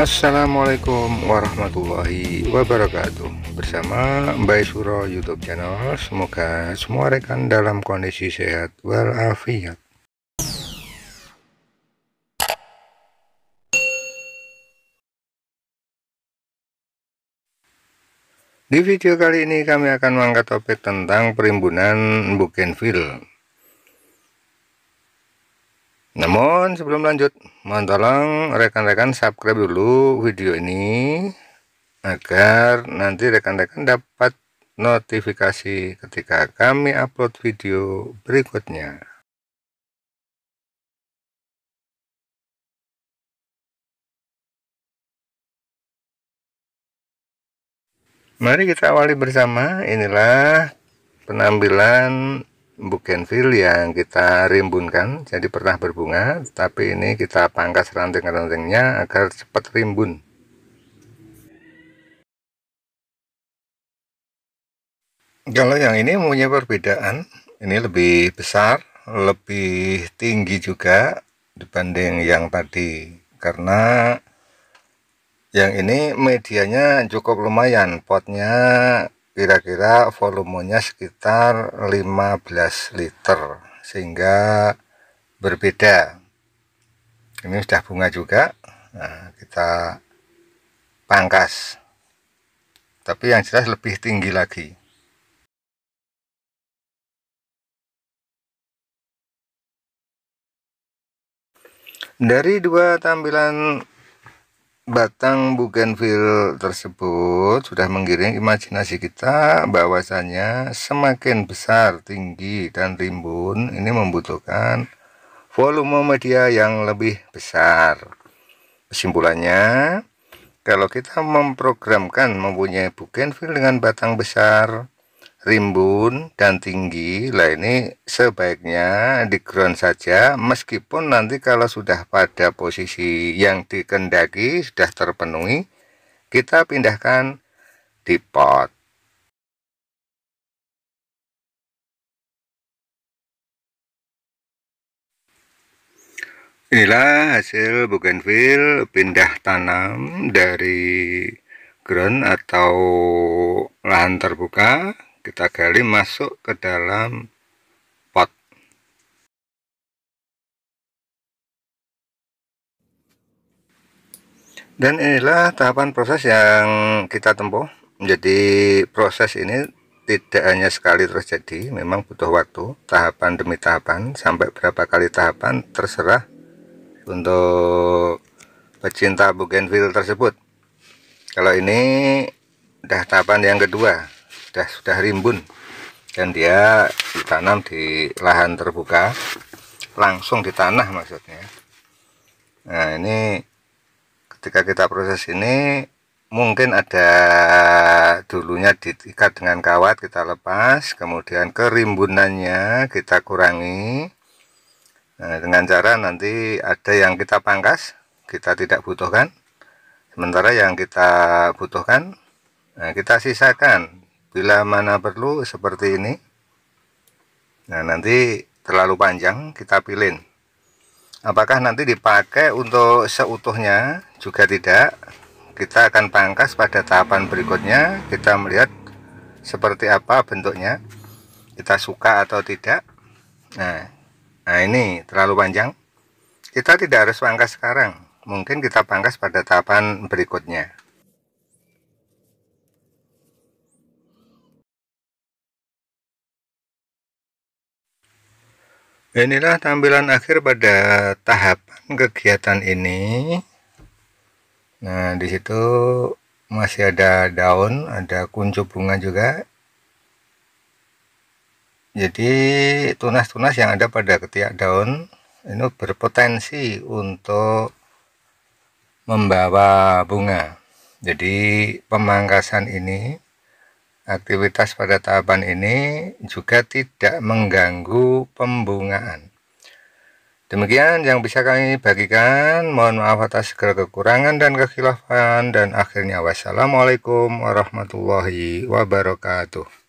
Assalamualaikum warahmatullahi wabarakatuh Bersama Mbak Suro YouTube channel Semoga semua rekan dalam kondisi sehat walafiat Di video kali ini kami akan mengangkat topik tentang perimbunan Bukenville namun sebelum lanjut, mohon tolong rekan-rekan subscribe dulu video ini agar nanti rekan-rekan dapat notifikasi ketika kami upload video berikutnya. Mari kita awali bersama, inilah penampilan fill yang kita rimbunkan jadi pernah berbunga tapi ini kita pangkas ranting-rantingnya agar cepat rimbun kalau yang ini punya perbedaan ini lebih besar lebih tinggi juga dibanding yang tadi karena yang ini medianya cukup lumayan potnya kira-kira volumenya sekitar 15 liter sehingga berbeda ini sudah bunga juga nah, kita pangkas tapi yang jelas lebih tinggi lagi dari dua tampilan batang bougainville tersebut sudah menggiring imajinasi kita bahwasanya semakin besar, tinggi, dan rimbun ini membutuhkan volume media yang lebih besar. Kesimpulannya, kalau kita memprogramkan mempunyai bougainville dengan batang besar, rimbun dan tinggi lah ini sebaiknya di ground saja meskipun nanti kalau sudah pada posisi yang dikendaki sudah terpenuhi kita pindahkan di pot inilah hasil bougainville pindah tanam dari ground atau lahan terbuka kita gali masuk ke dalam pot dan inilah tahapan proses yang kita tempuh jadi proses ini tidak hanya sekali terjadi memang butuh waktu tahapan demi tahapan sampai berapa kali tahapan terserah untuk pecinta bougainville tersebut kalau ini udah tahapan yang kedua sudah sudah rimbun dan dia ditanam di lahan terbuka langsung di tanah maksudnya nah ini ketika kita proses ini mungkin ada dulunya diikat dengan kawat kita lepas kemudian kerimbunannya kita kurangi nah, dengan cara nanti ada yang kita pangkas kita tidak butuhkan sementara yang kita butuhkan nah, kita sisakan bila mana perlu seperti ini nah nanti terlalu panjang kita pilih apakah nanti dipakai untuk seutuhnya juga tidak kita akan pangkas pada tahapan berikutnya kita melihat seperti apa bentuknya kita suka atau tidak nah, nah ini terlalu panjang kita tidak harus pangkas sekarang mungkin kita pangkas pada tahapan berikutnya Inilah tampilan akhir pada tahapan kegiatan ini. Nah, di situ masih ada daun, ada kuncup bunga juga. Jadi, tunas-tunas yang ada pada ketiak daun ini berpotensi untuk membawa bunga. Jadi, pemangkasan ini Aktivitas pada tahapan ini juga tidak mengganggu pembungaan. Demikian yang bisa kami bagikan. Mohon maaf atas segala kekurangan dan kekhilafan. Dan akhirnya wassalamualaikum warahmatullahi wabarakatuh.